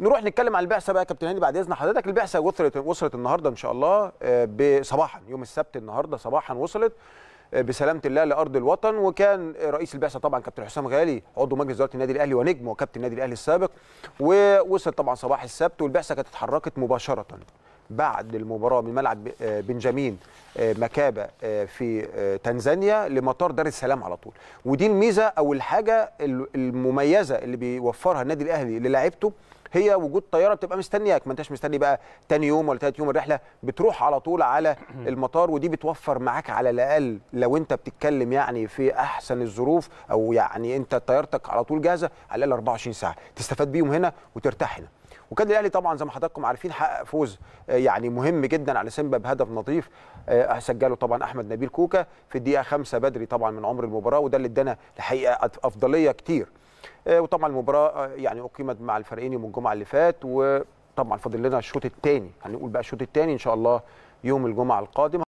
نروح نتكلم على البعثه بقى يا كابتن هاني بعد اذن حضرتك البعثه وصلت وصلت النهارده ان شاء الله آه، صباحا يوم السبت النهارده صباحا وصلت آه، بسلامه الله لارض الوطن وكان رئيس البعثه طبعا كابتن حسام غالي عضو مجلس اداره النادي الاهلي ونجم وكابتن النادي الاهلي السابق ووصل طبعا صباح السبت والبعثه كانت اتحركت مباشره بعد المباراه من ملعب آه، بنجامين مكابه في تنزانيا لمطار دار السلام على طول ودي الميزه او الحاجه المميزه اللي بيوفرها النادي الاهلي للاعيبته هي وجود طياره بتبقى مستنياك ما انتش مستني بقى تاني يوم ولا تالت يوم الرحله بتروح على طول على المطار ودي بتوفر معاك على الاقل لو انت بتتكلم يعني في احسن الظروف او يعني انت طيارتك على طول جاهزه على الاقل 24 ساعه تستفاد بيهم هنا وترتاح هنا وكان الاهلي طبعا زي ما حضراتكم عارفين حقق فوز آه، يعني مهم جدا على سيمبا بهدف نظيف آه، سجله طبعا احمد نبيل كوكا في الدقيقه 5 بدري طبعا من عمر المباراه وده اللي ادانا الحقيقه افضليه كتير آه، وطبعا المباراه آه، يعني اقيمت مع الفريقين يوم الجمعه اللي فات وطبعا فاضل لنا الشوط الثاني هنقول بقى الشوط الثاني ان شاء الله يوم الجمعه القادم